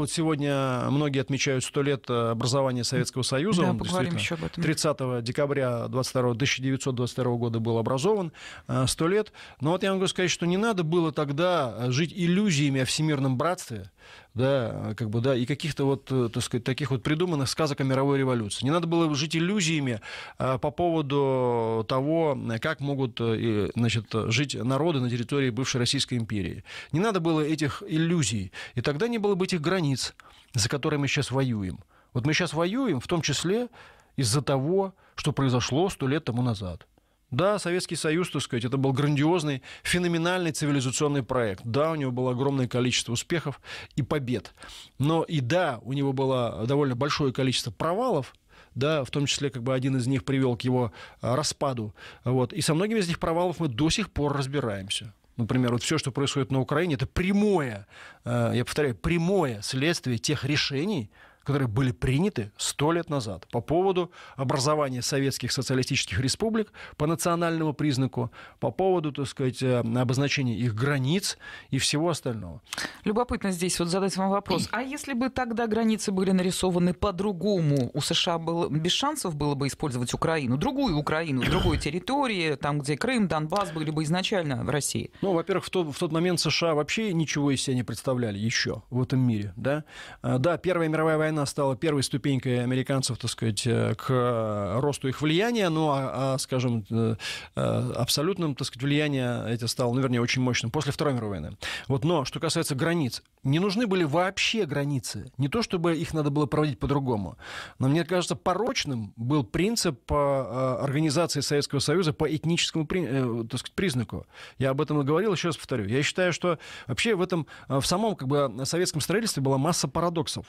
Вот сегодня многие отмечают сто лет э, образования Советского Союза. Да, Он поговорим еще об этом. 30 декабря 22, 1922 года был образован, э, сто лет. Но вот я могу сказать, что не надо было тогда э, жить иллюзиями о всемирном братстве, да, как бы, да, и каких-то вот, э, так сказать, таких вот придуманных сказок о мировой революции. Не надо было жить иллюзиями а, по поводу того, как могут, э, значит, жить народы на территории бывшей Российской империи. Не надо было этих иллюзий, и тогда не было бы этих границ, за которые мы сейчас воюем. Вот мы сейчас воюем, в том числе из-за того, что произошло сто лет тому назад. Да, Советский Союз, так сказать, это был грандиозный, феноменальный цивилизационный проект. Да, у него было огромное количество успехов и побед. Но и да, у него было довольно большое количество провалов, да, в том числе как бы один из них привел к его а, распаду. Вот. И со многими из этих провалов мы до сих пор разбираемся. Например, вот все, что происходит на Украине, это прямое, а, я повторяю, прямое следствие тех решений, которые были приняты сто лет назад по поводу образования советских социалистических республик по национальному признаку, по поводу, так сказать, э, обозначения их границ и всего остального. Любопытно здесь вот задать вам вопрос. А если бы тогда границы были нарисованы по-другому, у США было, без шансов было бы использовать Украину, другую Украину, другой территории, там, где Крым, Донбасс были бы изначально в России? Ну, во-первых, в тот, в тот момент США вообще ничего из себя не представляли еще в этом мире. Да, э, да Первая мировая война война стала первой ступенькой американцев, так сказать, э, к э, росту их влияния, ну а, а скажем, э, абсолютным, так сказать, влияние это стало, ну, вернее, очень мощным после Второй мировой войны. Вот, но что касается границ, не нужны были вообще границы. Не то, чтобы их надо было проводить по-другому. Но мне кажется, порочным был принцип организации Советского Союза по этническому так сказать, признаку. Я об этом и говорил, еще раз повторю. Я считаю, что вообще в этом, в самом как бы, советском строительстве была масса парадоксов.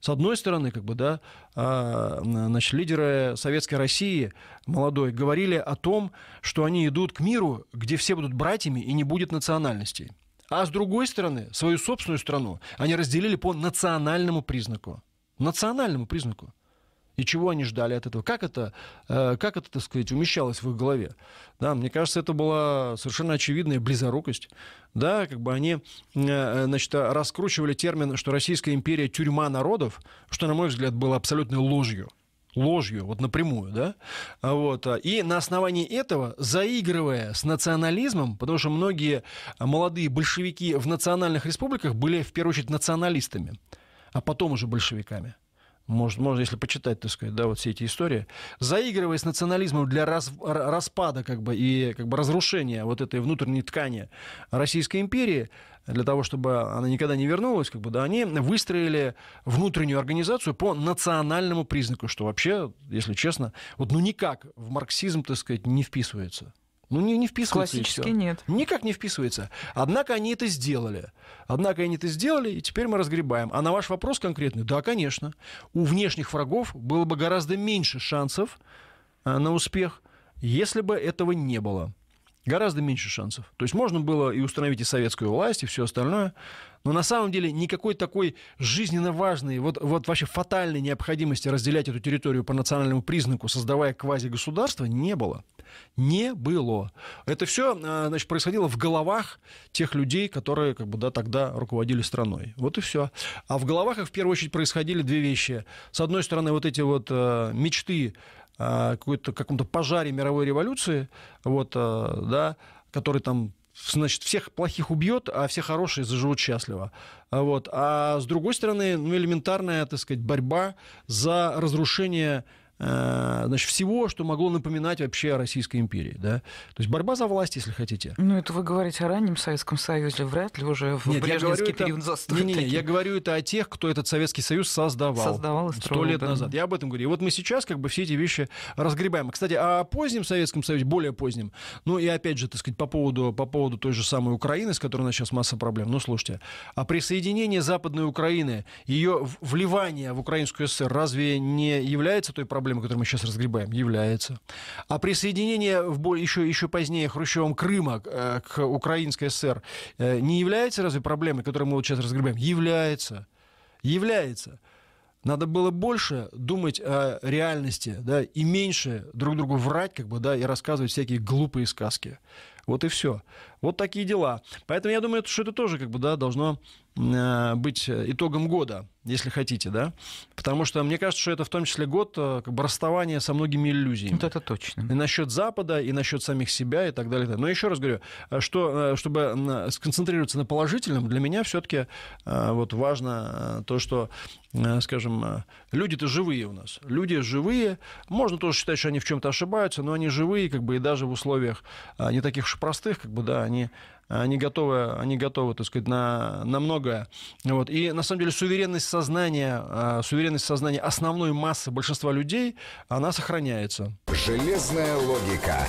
С одной одной стороны, как бы, да, а, значит, лидеры Советской России, молодой, говорили о том, что они идут к миру, где все будут братьями и не будет национальностей. А с другой стороны, свою собственную страну они разделили по национальному признаку. Национальному признаку. И чего они ждали от этого? Как это, э, как это так сказать, умещалось в их голове? Да, мне кажется, это была совершенно очевидная близорукость. Да, как бы они э, значит, раскручивали термин, что Российская империя – тюрьма народов, что, на мой взгляд, было абсолютной ложью ложью, вот напрямую, да, а вот, и на основании этого, заигрывая с национализмом, потому что многие молодые большевики в национальных республиках были, в первую очередь, националистами, а потом уже большевиками – может, можно, если почитать, так сказать, да, вот все эти истории, заигрывая с национализмом для раз, распада как бы, и как бы разрушения вот этой внутренней ткани Российской империи, для того, чтобы она никогда не вернулась, как бы, да, они выстроили внутреннюю организацию по национальному признаку, что вообще, если честно, вот ну никак в марксизм, так сказать, не вписывается. Ну, не, не вписывается. Классически нет. Никак не вписывается. Однако они это сделали. Однако они это сделали, и теперь мы разгребаем. А на ваш вопрос конкретный, да, конечно. У внешних врагов было бы гораздо меньше шансов а, на успех, если бы этого не было гораздо меньше шансов. То есть можно было и установить и советскую власть, и все остальное, но на самом деле никакой такой жизненно важной, вот, вот вообще фатальной необходимости разделять эту территорию по национальному признаку, создавая квази-государство, не было. Не было. Это все э, значит, происходило в головах тех людей, которые как бы, да, тогда руководили страной. Вот и все. А в головах их в первую очередь происходили две вещи. С одной стороны, вот эти вот э, мечты а, какой-то каком-то пожаре мировой революции, вот, а, да, который там значит, всех плохих убьет, а все хорошие заживут счастливо. А, вот. А с другой стороны, ну, элементарная, так сказать, борьба за разрушение Э, значит, всего, что могло напоминать вообще о Российской империи. Да? То есть борьба за власть, если хотите. Ну, это вы говорите о раннем Советском Союзе, вряд ли уже в Нет, брежневский это... период застой. Не, не, не, я говорю это о тех, кто этот Советский Союз создавал. Создавал Сто лет да. назад. Я об этом говорю. И вот мы сейчас как бы все эти вещи разгребаем. Кстати, о позднем Советском Союзе, более позднем, ну и опять же, так сказать, по поводу, по поводу той же самой Украины, с которой у нас сейчас масса проблем. Ну, слушайте, а присоединение Западной Украины, ее вливание в Украинскую ССР разве не является той проблемой, проблемы, которые мы сейчас разгребаем, является. А присоединение в более, еще, еще позднее Хрущевым Крыма э, к Украинской ССР э, не является разве проблемой, которую мы вот сейчас разгребаем? Является. Является. Надо было больше думать о реальности, да, и меньше друг другу врать, как бы, да, и рассказывать всякие глупые сказки. Вот и все. Вот такие дела. Поэтому я думаю, что это тоже как бы, да, должно э, быть э, итогом года, если хотите, да? Потому что мне кажется, что это в том числе год э, как бы расставания со многими иллюзиями. Вот это точно. И насчет Запада, и насчет самих себя, и так далее. Но еще раз говорю, что, чтобы сконцентрироваться на положительном, для меня все-таки вот важно то, что, скажем, люди-то живые у нас. Люди живые. Можно тоже считать, что они в чем-то ошибаются, но они живые, как бы, и даже в условиях не таких больше простых, как бы, да, они они готовы, они готовы, так сказать, на, на многое. Вот. И, на самом деле, суверенность сознания, а, суверенность сознания основной массы большинства людей, она сохраняется. Железная логика.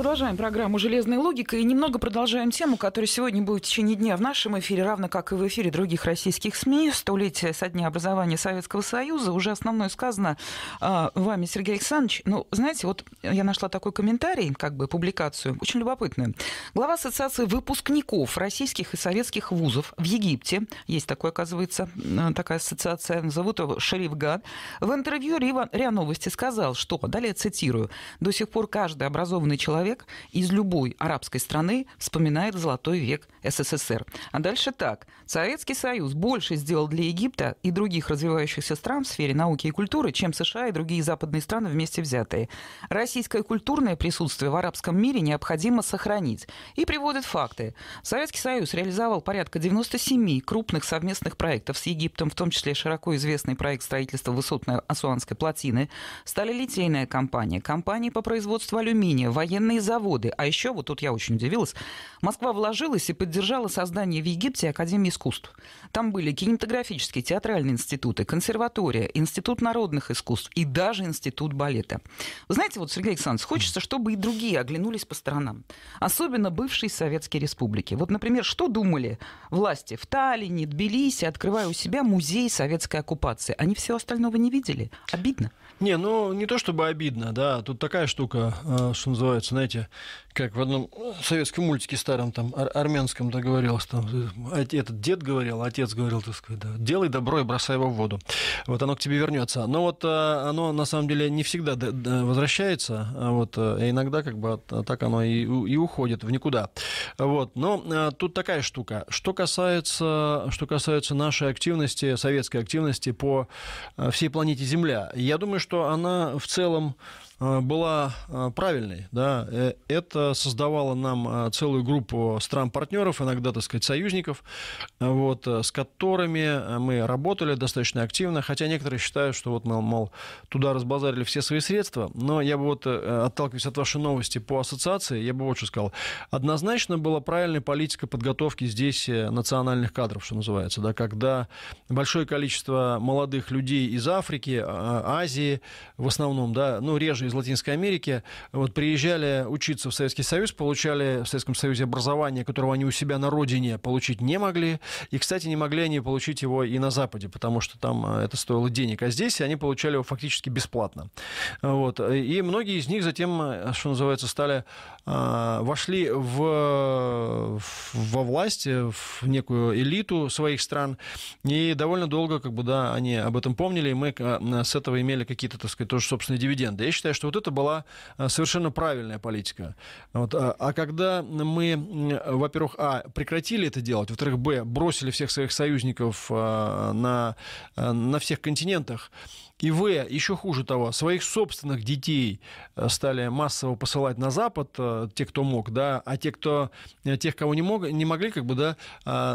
Продолжаем программу «Железная логика» и немного продолжаем тему, которая сегодня будет в течение дня в нашем эфире, равно как и в эфире других российских СМИ. Столетие со дня образования Советского Союза. Уже основное сказано э, вами, Сергей Александрович. Ну, знаете, вот я нашла такой комментарий, как бы публикацию, очень любопытную. Глава Ассоциации выпускников российских и советских вузов в Египте, есть такое, оказывается, а, такая ассоциация, зовут его Шериф Гад, в интервью РИА Новости сказал, что, далее цитирую, «до сих пор каждый образованный человек человек из любой арабской страны вспоминает золотой век СССР. А дальше так. Советский Союз больше сделал для Египта и других развивающихся стран в сфере науки и культуры, чем США и другие западные страны вместе взятые. Российское культурное присутствие в арабском мире необходимо сохранить. И приводят факты. Советский Союз реализовал порядка 97 крупных совместных проектов с Египтом, в том числе широко известный проект строительства высотной Асуанской плотины, сталилитейная компания, компании по производству алюминия, военные стеклянные заводы. А еще, вот тут я очень удивилась, Москва вложилась и поддержала создание в Египте Академии искусств. Там были кинематографические, театральные институты, консерватория, Институт народных искусств и даже Институт балета. Вы знаете, вот, Сергей Александрович, хочется, чтобы и другие оглянулись по сторонам. Особенно бывшие советские республики. Вот, например, что думали власти в Таллине, Тбилиси, открывая у себя музей советской оккупации? Они всего остального не видели. Обидно. Не, ну не то чтобы обидно, да, тут такая штука, э, что называется, знаете, как в одном советском мультике старом, там, ар- армянском договорилось, там, этот дед говорил, а отец говорил, так сказать, да, делай добро и бросай его в воду. Вот оно к тебе вернется. Но вот э, оно, на самом деле, не всегда возвращается, а вот, и э, иногда, как бы, а так оно и, и уходит в никуда. Вот, но тут такая штука. Что касается, что касается нашей активности, советской активности по всей планете Земля, я думаю, что что она в целом Э, была э, правильной. Да? Э, это создавало нам целую группу стран-партнеров, иногда, так сказать, союзников, вот, с которыми мы работали достаточно активно, хотя некоторые считают, что вот, мы мол, туда разбазарили все свои средства, но я бы вот, отталкиваясь от вашей новости по ассоциации, я бы вот что сказал. Однозначно была правильная политика подготовки здесь национальных кадров, что называется, да, когда большое количество молодых людей из Африки, а, Азии, в основном, да, ну, реже из Латинской Америки, вот приезжали учиться в Советский Союз, получали в Советском Союзе образование, которого они у себя на родине получить не могли. И, кстати, не могли они получить его и на Западе, потому что там э, это стоило денег. А здесь они получали его фактически бесплатно. Вот. И многие из них затем, э, что называется, стали, э, вошли в, во власть, в некую элиту своих стран. И довольно долго, как бы, да, они об этом помнили, и мы с этого имели какие-то, так сказать, тоже собственные дивиденды. Я считаю, что что вот это была э, совершенно правильная политика. Вот, а, а когда мы, во-первых, а, прекратили это делать, во-вторых, б, бросили всех своих союзников а, на, а, на всех континентах, и В, еще хуже того, своих собственных детей э, стали массово посылать на Запад, э, те, кто мог, да, а те, кто, э, тех, кого не, мог, не могли, как бы, да,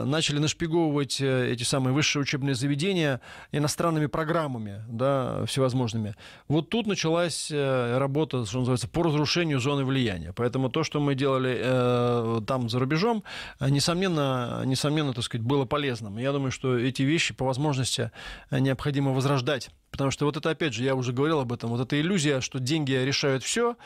начали нашпиговывать эти самые высшие учебные заведения иностранными программами, да, всевозможными. Вот тут началась работа, что называется, по разрушению зоны влияния. Поэтому то, что мы делали э, там, за рубежом, несомненно, несомненно, так сказать, было полезным. Я думаю, что эти вещи по возможности необходимо возрождать Потому что вот это, опять же, я уже говорил об этом, вот эта иллюзия, что деньги решают все,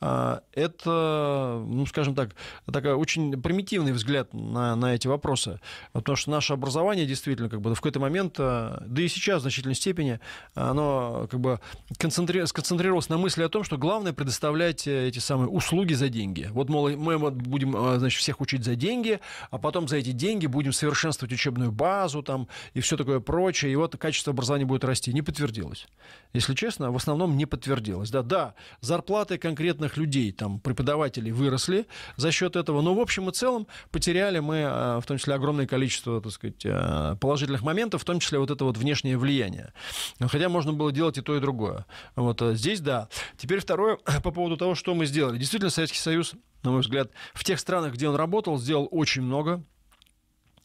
а, это, ну, скажем так, такой очень примитивный взгляд на, на эти вопросы. Потому что наше образование действительно как бы в какой-то момент, а, да и сейчас в значительной степени, оно как бы концентри... сконцентрировалось на мысли о том, что главное предоставлять э, эти самые услуги за деньги. Вот, мол, мы вот будем, а, значит, всех учить за деньги, а потом за эти деньги будем совершенствовать учебную базу там и все такое прочее, и вот качество образования будет расти. Не подтвердилось подтвердилось. Если честно, в основном не подтвердилось. Да, да, зарплаты конкретных людей, там, преподавателей выросли за счет этого, но в общем и целом потеряли мы, э, в том числе, огромное количество, так сказать, э, положительных моментов, в том числе вот это вот внешнее влияние. Хотя можно было делать и то, и другое. Вот э, здесь да. Теперь второе по поводу того, что мы сделали. Действительно, Советский Союз, на мой взгляд, в тех странах, где он работал, сделал очень много –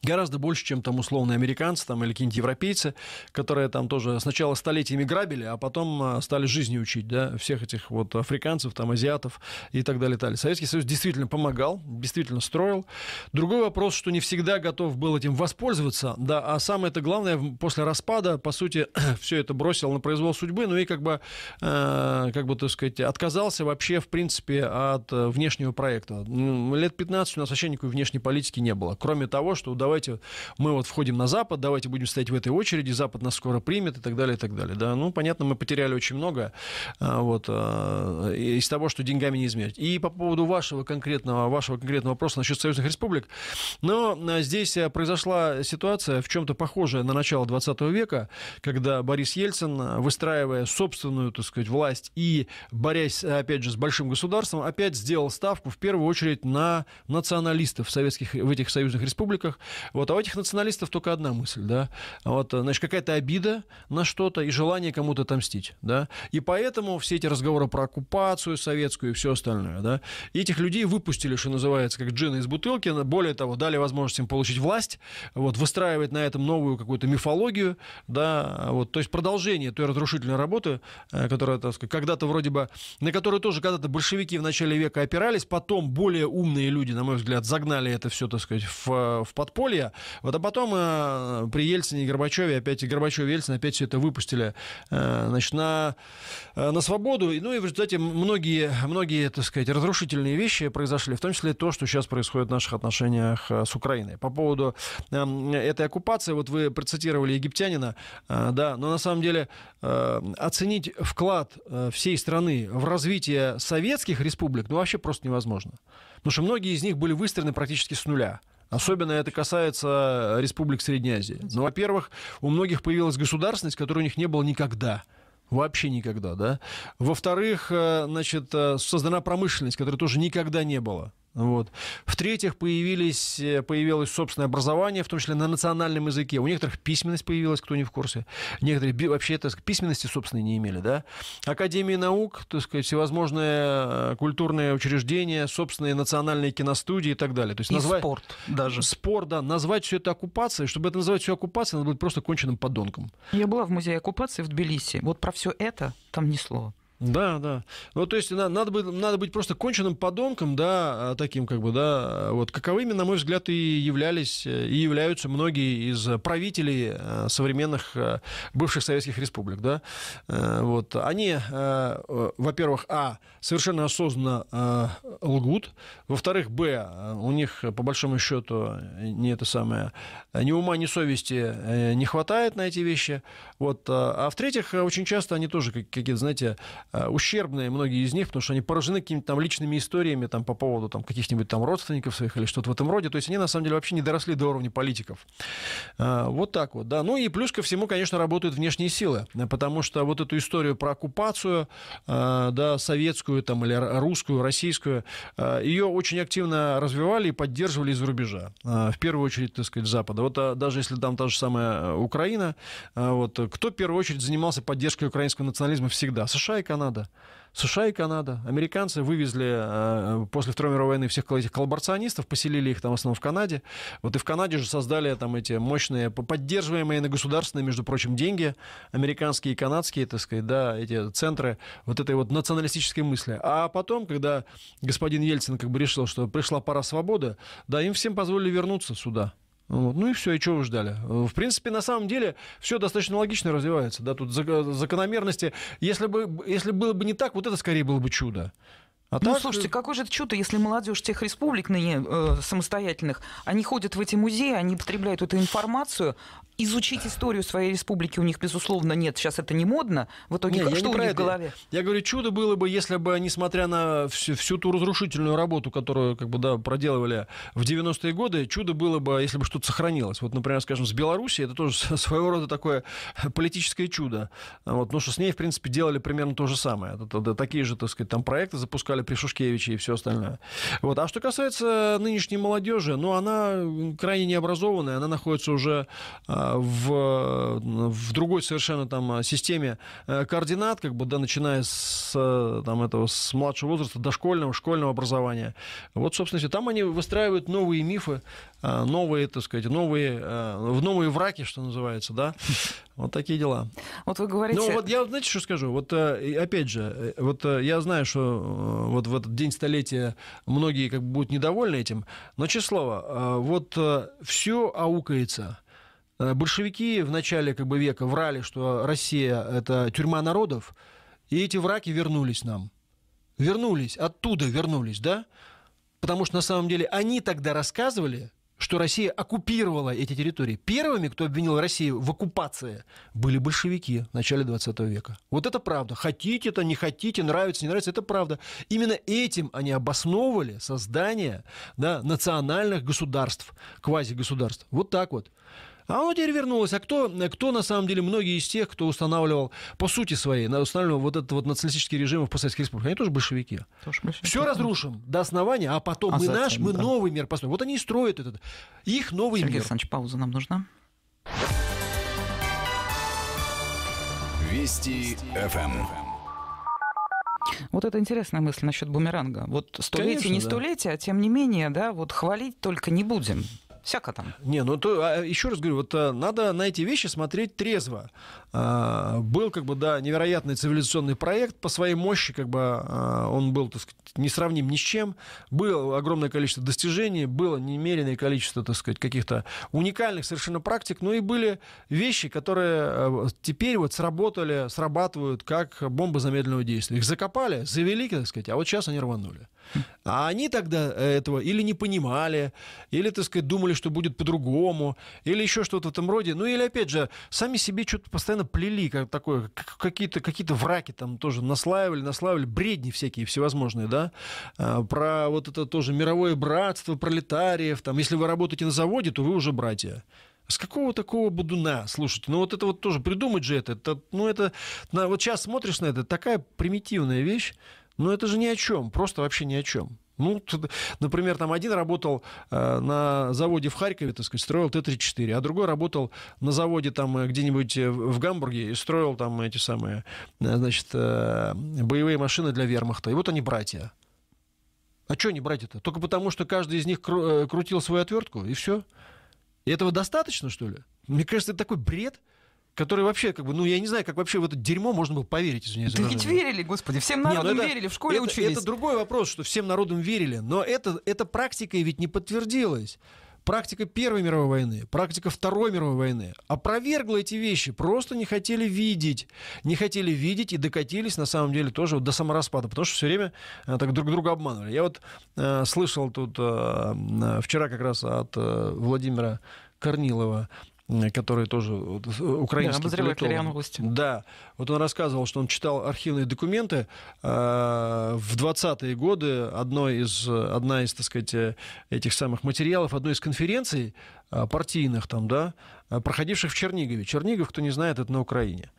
гораздо больше, чем там условные американцы там, или какие-нибудь европейцы, которые там тоже сначала столетиями грабили, а потом а, стали жизни учить, да, всех этих вот африканцев, там, азиатов и так далее, и так далее. Советский Союз действительно помогал, действительно строил. Другой вопрос, что не всегда готов был этим воспользоваться, да, а самое это главное, после распада, по сути, все это бросил на произвол судьбы, ну и как бы, э, как бы, так сказать, отказался вообще, в принципе, от э, внешнего проекта. Лет 15 у нас вообще никакой внешней политики не было, кроме того, что удавалось давайте мы вот входим на Запад, давайте будем стоять в этой очереди, Запад нас скоро примет и так далее, и так далее. Да, ну, понятно, мы потеряли очень много а, вот, а, из того, что деньгами не измерить. И по поводу вашего конкретного, вашего конкретного вопроса насчет союзных республик, но а, здесь произошла ситуация в чем-то похожая на начало 20 века, когда Борис Ельцин, выстраивая собственную, так сказать, власть и борясь, опять же, с большим государством, опять сделал ставку в первую очередь на националистов советских, в этих союзных республиках, вот, а у этих националистов только одна мысль, да, вот, значит, какая-то обида на что-то и желание кому-то отомстить, да, и поэтому все эти разговоры про оккупацию советскую и все остальное, да, и этих людей выпустили, что называется, как джина из бутылки, более того, дали возможность им получить власть, вот, выстраивать на этом новую какую-то мифологию, да, вот, то есть продолжение той разрушительной работы, э, которая, так сказать, когда-то вроде бы, на которую тоже когда-то большевики в начале века опирались, потом более умные люди, на мой взгляд, загнали это все, так сказать, в, в подполье, подполья. Вот, а потом э, при Ельцине и Горбачеве опять, и Горбачев и Ельцин опять все это выпустили э, значит, на, э, на свободу. и Ну и в результате многие, многие, так сказать, разрушительные вещи произошли, в том числе то, что сейчас происходит в наших отношениях э, с Украиной. По поводу э, этой оккупации, вот вы процитировали египтянина, э, да, но на самом деле э, оценить вклад э, всей страны в развитие советских республик, ну вообще просто невозможно. Потому что многие из них были выстроены практически с нуля. Особенно это касается э, республик Средней Азии. Ну, во-первых, у многих появилась государственность, которой у них не было никогда. Вообще никогда, да. Во-вторых, э, значит, э, создана промышленность, которой тоже никогда не было. Вот. В-третьих, появились, э, появилось собственное образование, в том числе на национальном языке. У некоторых письменность появилась, кто не в курсе. Некоторые вообще так, сказать, письменности собственной не имели. Да? Академии наук, так сказать, всевозможные э, культурные учреждения, собственные национальные киностудии и так далее. То есть и назва... спорт даже. Спорт, да. Назвать все это оккупацией. Чтобы это называть все оккупацией, надо быть просто конченным подонком. Я была в музее оккупации в Тбилиси. Вот про все это там ни слова. Да, да. Ну, то есть надо, надо, быть, надо быть просто конченным подонком, да, а, таким как бы, да, вот каковыми, на мой взгляд, и являлись, э, и являются многие из правителей э, современных э, бывших советских республик, да. Вот. Они, во-первых, а, совершенно осознанно лгут, во-вторых, б, у них, по большому счету, не это самое, ни ума, ни совести не хватает на эти вещи, вот. А, а в-третьих, очень часто они тоже какие-то, знаете, Э, ущербные многие из них, потому что они поражены какими-то там личными историями там, по поводу там, каких-нибудь там родственников своих или что-то в этом роде. То есть они, на самом деле, вообще не доросли до уровня политиков. Э, вот так вот, да. Ну и плюс ко всему, конечно, работают внешние силы, э, потому что вот эту историю про оккупацию, да, советскую там или русскую, российскую, ее очень активно развивали и поддерживали из-за рубежа. В первую очередь, так сказать, Запада. Вот даже если там та же самая Украина, вот, кто в первую очередь занимался поддержкой украинского национализма всегда? США и Канада Канада. США и Канада. Американцы вывезли э, после Второй мировой войны всех этих коллаборационистов, поселили их там в основном в Канаде. Вот и в Канаде же создали там эти мощные, поддерживаемые на государственные, между прочим, деньги, американские и канадские, так сказать, да, эти центры вот этой вот националистической мысли. А потом, когда господин Ельцин как бы решил, что пришла пора свободы, да, им всем позволили вернуться сюда. Вот. Ну и все, и чего вы ждали? Э, в принципе, на самом деле, все достаточно логично развивается. Да? Тут закономерности. Если бы, если было бы не так, вот это скорее было бы чудо. А ну, так... слушайте, э, какое же это чудо, если молодежь тех республик ныне э, самостоятельных, они ходят в эти музеи, они потребляют эту информацию, изучить историю своей республики у них, безусловно, нет. Сейчас это не модно. В итоге нет, что у них это. в голове? Я говорю, чудо было бы, если бы, несмотря на всю, всю ту разрушительную работу, которую как бы, да, проделывали в 90-е годы, чудо было бы, если бы что-то сохранилось. Вот, например, скажем, с Белоруссией это тоже своего рода такое политическое чудо. Вот, но ну, что с ней, в принципе, делали примерно то же самое. Это, это, такие же, так сказать, там проекты запускали писали при Шушкевиче и все остальное. Вот. А что касается нынешней молодежи, ну, она крайне необразованная, она находится уже а, в, в другой совершенно там системе э, координат, как бы, да, начиная с, там, этого, с младшего возраста, дошкольного, школьного образования. Вот, собственно, там они выстраивают новые мифы, а, новые, так сказать, новые, а, в новые враки, что называется, да, вот такие дела. Вот вы говорите... Ну, вот я, знаете, что скажу? Вот, э, опять же, э, вот я знаю, что вот в этот день столетия многие как бы будут недовольны этим. Но, честно числово, а, вот э, все аукается. Э, большевики в начале как бы, века врали, что Россия – это тюрьма народов, и эти враки вернулись нам. Вернулись, оттуда вернулись, да? Потому что на самом деле они тогда рассказывали, что Россия оккупировала эти территории. Первыми, кто обвинил Россию в оккупации, были большевики в начале 20 века. Вот это правда. Хотите это, не хотите, нравится, не нравится, это правда. Именно этим они обосновывали создание да, национальных государств, квазигосударств. Вот так вот. А оно теперь вернулось. А кто, кто на самом деле, многие из тех, кто устанавливал, по сути своей, устанавливал вот этот вот националистический режим в постсоветских республиках, они тоже большевики. Тоже большевики. Все разрушим до основания, а потом а мы наш, мы да. новый мир построим. Вот они и строят этот, их новый Сергей мир. Сергей Александрович, пауза нам нужна. Вести ФМ. Эм. Вот это интересная мысль насчет бумеранга. Вот столетие, не столетие, да. а тем не менее, да, вот хвалить только не будем всяко там. Не, ну то а, еще раз говорю, вот э, надо на эти вещи смотреть трезво. А, был как бы да невероятный цивилизационный проект по своей мощи, как бы а, он был, так сказать, несравним ни с чем. Было огромное количество достижений, было немеренное количество, так сказать, каких-то уникальных совершенно практик, но ну и были вещи, которые э, теперь вот сработали, срабатывают как бомбы замедленного действия. Их закопали, завели, так сказать, а вот сейчас они рванули. А они тогда э, этого или не понимали, или, так сказать, думали, что будет по-другому, или еще что-то в этом роде. Ну, или, опять же, сами себе что-то постоянно плели, как такое, какие-то какие враки там тоже наслаивали, наслаивали, бредни всякие всевозможные, да, а, про вот это тоже мировое братство пролетариев, там, если вы работаете на заводе, то вы уже братья. С какого такого будуна? Слушайте, ну вот это вот тоже придумать же это. это ну это, на, вот сейчас смотришь на это, такая примитивная вещь. Но ну, это же ни о чем, просто вообще ни о чем. Ну, например, там один работал э, на заводе в Харькове, так сказать, строил Т-34, а другой работал на заводе там э, где-нибудь э, в Гамбурге и строил там эти самые, значит, боевые машины для вермахта. И вот они братья. А что они братья-то? Только потому, что каждый из них крутил свою отвертку, и все. И этого достаточно, что ли? Мне кажется, это такой бред – которые вообще, как бы, ну, я не знаю, как вообще в это дерьмо можно было поверить, извиняюсь. Да ведь верили, господи, всем народом Нет, ну это, верили, в школе это, учились. Это другой вопрос, что всем народом верили, но это, эта практика ведь не подтвердилась. Практика Первой мировой войны, практика Второй мировой войны опровергла эти вещи, просто не хотели видеть. Не хотели видеть и докатились, на самом деле, тоже вот до самораспада, потому что все время а, так друг друга обманывали. Я вот э, слышал тут э, э вчера как раз от э, Владимира Корнилова который тоже вот, э, украинский да, политолог. Да, вот он рассказывал, что он читал архивные документы э, в 20-е годы одной из, э, одна из, так сказать, э, этих самых материалов одной из конференций партийных там, да, проходивших в Чернигове. Чернигов, кто не знает, это на Украине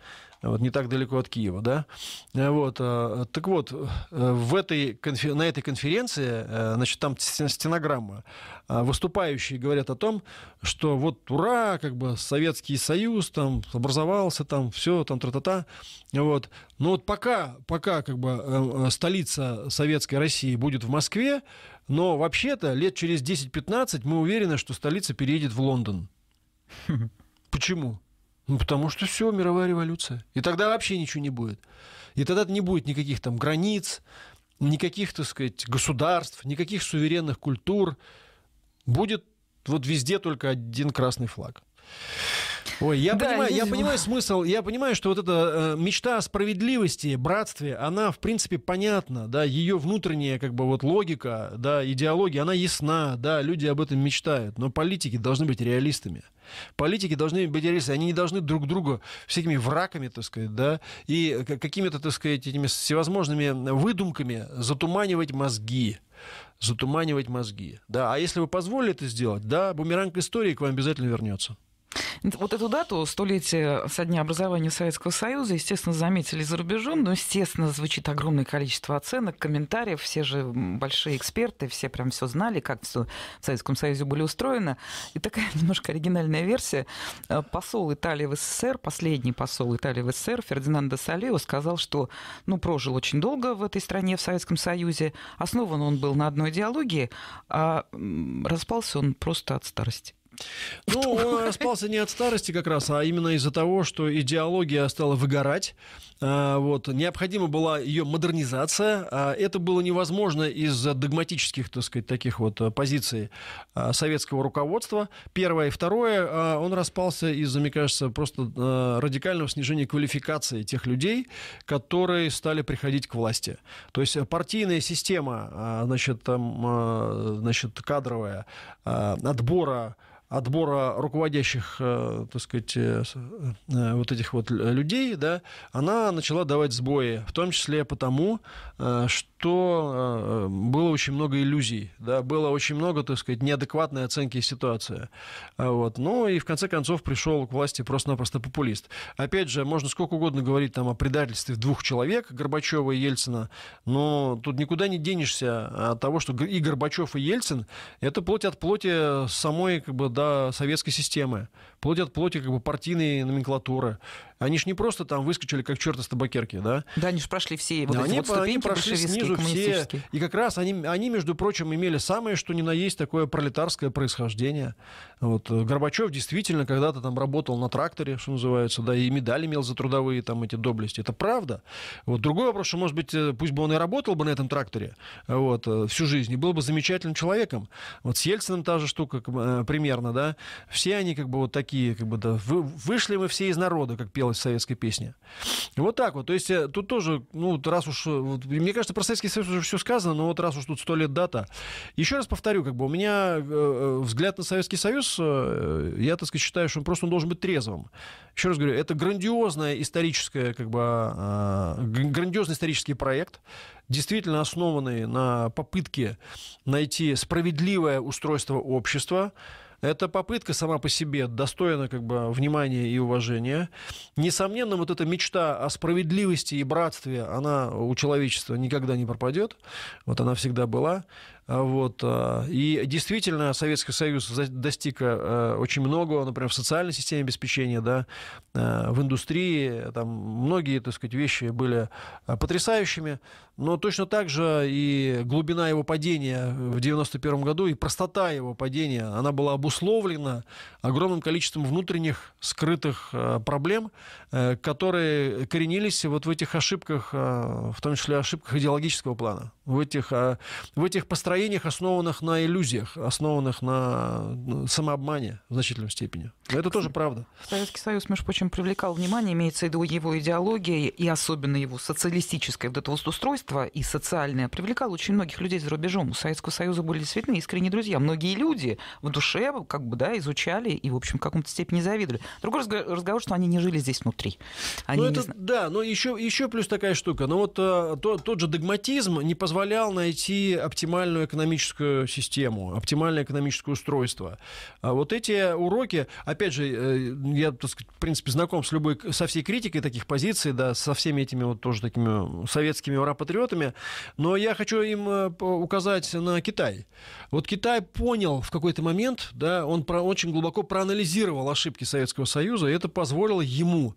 вот не так далеко от Киева, да. Э, вот, э, так вот, э, в этой, на этой конференции, значит, там стенограмма, выступающие говорят о том, что вот ура, как бы Советский Союз там образовался, там все, там тра-та-та, вот. Но вот пока, пока как бы столица Советской России будет в Москве, но вообще-то лет через 10-15 мы уверены, что столица переедет в Лондон. Почему? Ну, потому что все, мировая революция. И тогда вообще ничего не будет. И тогда не будет никаких там границ, никаких, так сказать, государств, никаких суверенных культур. Будет вот везде только один красный флаг. Ой, я да, понимаю, я понимаю смысл, я понимаю, что вот эта э, мечта о справедливости, братстве, она в принципе понятна, да, ее внутренняя как бы вот логика, да, идеология, она ясна, да, люди об этом мечтают, но политики должны быть реалистами. Политики должны быть реалистами, они не должны друг друга всякими врагами, так сказать, да, и какими-то, так сказать, этими всевозможными выдумками затуманивать мозги затуманивать мозги. Да, а если вы позволите это сделать, да, бумеранг истории к вам обязательно вернется. Вот эту дату, столетие со дня образования Советского Союза, естественно, заметили за рубежом, но, естественно, звучит огромное количество оценок, комментариев, все же большие эксперты, все прям все знали, как все в Советском Союзе были устроено. И такая немножко оригинальная версия. Э, посол Италии в СССР, последний посол Италии в СССР, Фердинандо Салео, сказал, что ну, прожил очень долго в этой стране, в Советском Союзе. Основан он был на одной идеологии, а распался он просто от старости. Ну, он распался не от старости как раз, а именно из-за того, что идеология стала выгорать. А, вот. Необходима была ее модернизация. А, это было невозможно из-за догматических, так сказать, таких вот э, позиций а, советского руководства. Первое. И второе, он распался из-за, мне кажется, просто э, радикального снижения квалификации тех людей, которые стали приходить к власти. То есть партийная система, значит, там, значит, кадровая, отбора отбора руководящих, э, так сказать, э, э, вот этих вот людей, да, она начала давать сбои, в том числе потому, что было очень много иллюзий, да, было очень много, так сказать, неадекватной оценки ситуации. А вот. Ну и в конце концов пришел к власти просто-напросто популист. Опять же, можно сколько угодно говорить там о предательстве двух человек, Горбачева и Ельцина, но тут никуда не денешься от того, что и Горбачев, и Ельцин – это плоть от плоти самой, как бы, да, до советской системы, вплоть от плоти как бы партийной номенклатуры. Они же не просто там выскочили, как черт из табакерки, да? Да, они же прошли все вот да, эти они, вот ступеньки они прошли снизу все. И как раз они, они, между прочим, имели самое, что ни на есть, такое пролетарское происхождение. Вот. Э, Горбачев действительно когда-то там работал на тракторе, что называется, да, и медаль имел за трудовые там эти доблести. Это правда. Вот. Другой вопрос, что, может быть, э, пусть бы он и работал бы на этом тракторе вот, э, всю жизнь, и был бы замечательным человеком. Вот с Ельциным та же штука примерно, да. Все они как бы вот такие, как бы, да, вышли мы все из народа, как пел пелось в советской песне. Вот так вот. То есть э, тут тоже, ну, раз уж... Э, вот, мне кажется, про Советский Союз уже все сказано, но вот раз уж тут сто лет дата. Еще раз повторю, как бы у меня э, э, взгляд на Советский Союз, э, я, так сказать, считаю, что он просто он должен быть трезвым. Еще раз говорю, это грандиозная историческая, как бы, э, грандиозный исторический проект, действительно основанный на попытке найти справедливое устройство общества, эта попытка сама по себе достойна как бы внимания и уважения. Несомненно, вот эта мечта о справедливости и братстве, она у человечества никогда не пропадет. Вот она всегда была. А, вот. А, и действительно, Советский Союз достиг э, очень много, например, ну, в социальной системе обеспечения, да, э, в индустрии. Там многие, так сказать, вещи были э, потрясающими. Но точно так же и глубина его падения в 1991 году и простота его падения, она была обусловлена огромным количеством внутренних скрытых проблем, которые коренились вот в этих ошибках, в том числе ошибках идеологического плана в этих, а, в этих построениях, основанных на иллюзиях, основанных на ну, самообмане в значительной степени. Это тоже правда. Советский Союз, между прочим, привлекал внимание, имеется в виду его идеология и особенно его социалистическое вот это вот устройство и социальное, привлекал очень многих людей за рубежом. У Советского Союза были действительно искренние друзья. Многие люди в душе как бы, да, изучали и, в общем, в каком-то степени завидовали. Другой разговор, что они не жили здесь внутри. Они ну, это, не... Да, но еще, еще плюс такая штука. Но ну, вот а, то, тот же догматизм не позволяет позволял найти оптимальную экономическую систему, оптимальное экономическое устройство. А вот эти уроки, опять же, э, я, так сказать, в принципе, знаком с любой, со всей критикой таких позиций, да, со всеми этими вот тоже такими советскими ура-патриотами, но я хочу им э, указать на Китай. Вот Китай понял в какой-то момент, да, он про, очень глубоко проанализировал ошибки Советского Союза, и это позволило ему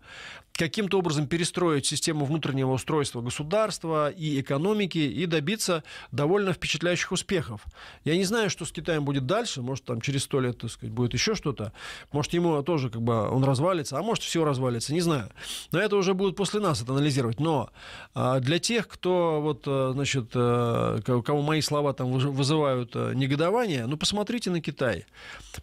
каким-то образом перестроить систему внутреннего устройства государства и экономики и добиться довольно впечатляющих успехов. Я не знаю, что с Китаем будет дальше, может, там через сто лет, так сказать, будет еще что-то, может, ему тоже как бы он развалится, а может, все развалится, не знаю. Но это уже будут после нас это анализировать. Но а, для тех, кто вот, э, значит, э, кого мои слова там вызывают э, негодование, ну, посмотрите на Китай.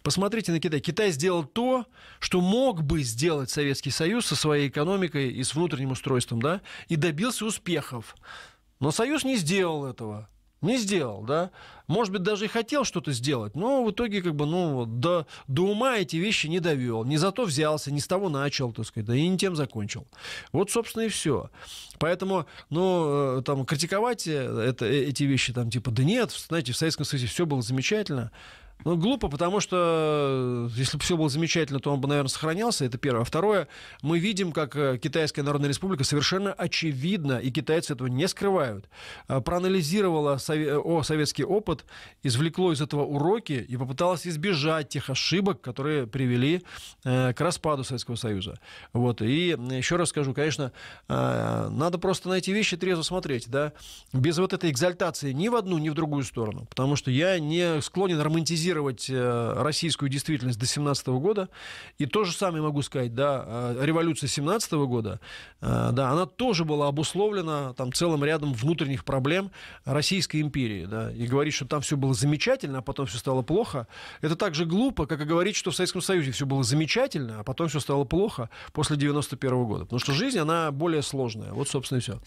Посмотрите на Китай. Китай сделал то, что мог бы сделать Советский Союз со своей экономикой, экономикой и с внутренним устройством, да, и добился успехов. Но Союз не сделал этого. Не сделал, да. Может быть, даже и хотел что-то сделать, но в итоге, как бы, ну, до, до ума эти вещи не довел. Не зато взялся, не с того начал, так сказать, да и не тем закончил. Вот, собственно, и все. Поэтому, ну, э, там, критиковать э, это, э, эти вещи, там, типа, да нет, знаете, в Советском Союзе все было замечательно. Ну, глупо, потому что э, если бы все было замечательно, то он бы, наверное, сохранялся. Это первое. А второе, мы видим, как э, Китайская Народная Республика совершенно очевидно, и китайцы этого не скрывают, э, проанализировала о, советский опыт, извлекло из этого уроки и попыталась избежать тех ошибок, которые привели к распаду Советского Союза. Вот. И еще раз скажу, конечно, надо просто на эти вещи трезво смотреть, да, без вот этой экзальтации ни в одну, ни в другую сторону, потому что я не склонен романтизировать анализировать э, российскую действительность до 17 года. И то же самое могу сказать, да, э, революция 17 года, э, да, она тоже была обусловлена там целым рядом внутренних проблем Российской империи, да, и говорить, что там все было замечательно, а потом все стало плохо, это так же глупо, как и говорить, что в Советском Союзе все было замечательно, а потом все стало плохо после 91 года, потому что жизнь, она более сложная, вот, собственно, и все.